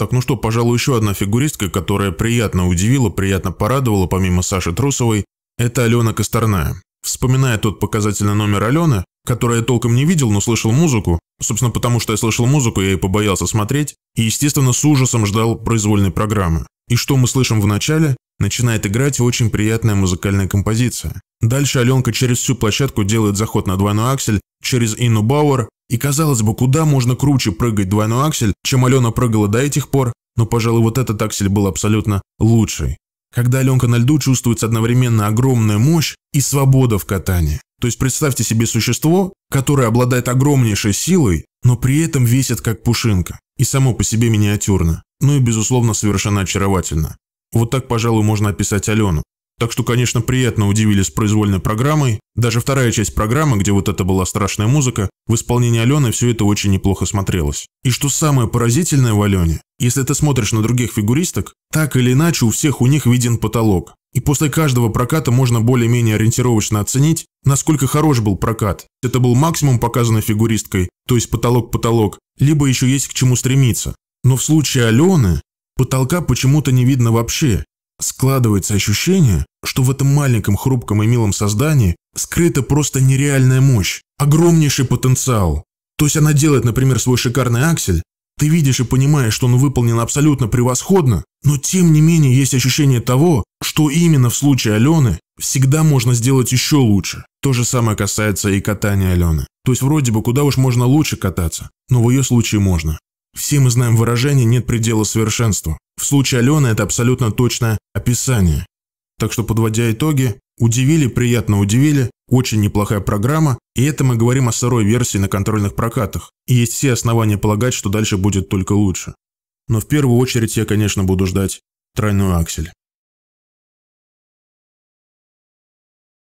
Так, ну что, пожалуй, еще одна фигуристка, которая приятно удивила, приятно порадовала, помимо Саши Трусовой, это Алена Косторная. Вспоминая тот показательный номер Алены, который я толком не видел, но слышал музыку, собственно потому, что я слышал музыку, я и побоялся смотреть, и, естественно, с ужасом ждал произвольной программы. И что мы слышим в начале? Начинает играть очень приятная музыкальная композиция. Дальше Аленка через всю площадку делает заход на двойной аксель, через Инну Бауэр, и казалось бы, куда можно круче прыгать двойной аксель, чем Алена прыгала до этих пор, но, пожалуй, вот этот аксель был абсолютно лучший. Когда Аленка на льду чувствуется одновременно огромная мощь и свобода в катании. То есть представьте себе существо, которое обладает огромнейшей силой, но при этом весит как пушинка. И само по себе миниатюрно. Ну и, безусловно, совершенно очаровательно. Вот так, пожалуй, можно описать Алену. Так что, конечно, приятно удивились произвольной программой. Даже вторая часть программы, где вот это была страшная музыка, в исполнении Алены все это очень неплохо смотрелось. И что самое поразительное в Алене, если ты смотришь на других фигуристок, так или иначе у всех у них виден потолок. И после каждого проката можно более-менее ориентировочно оценить, насколько хорош был прокат. Это был максимум показанный фигуристкой, то есть потолок-потолок, либо еще есть к чему стремиться. Но в случае Алены потолка почему-то не видно вообще, Складывается ощущение, что в этом маленьком, хрупком и милом создании скрыта просто нереальная мощь, огромнейший потенциал. То есть она делает, например, свой шикарный аксель, ты видишь и понимаешь, что он выполнен абсолютно превосходно, но тем не менее есть ощущение того, что именно в случае Алены всегда можно сделать еще лучше. То же самое касается и катания Алены. То есть вроде бы куда уж можно лучше кататься, но в ее случае можно. Все мы знаем выражение «нет предела совершенству». В случае Алены это абсолютно точное описание. Так что, подводя итоги, удивили, приятно удивили, очень неплохая программа, и это мы говорим о второй версии на контрольных прокатах, и есть все основания полагать, что дальше будет только лучше. Но в первую очередь я, конечно, буду ждать тройную аксель.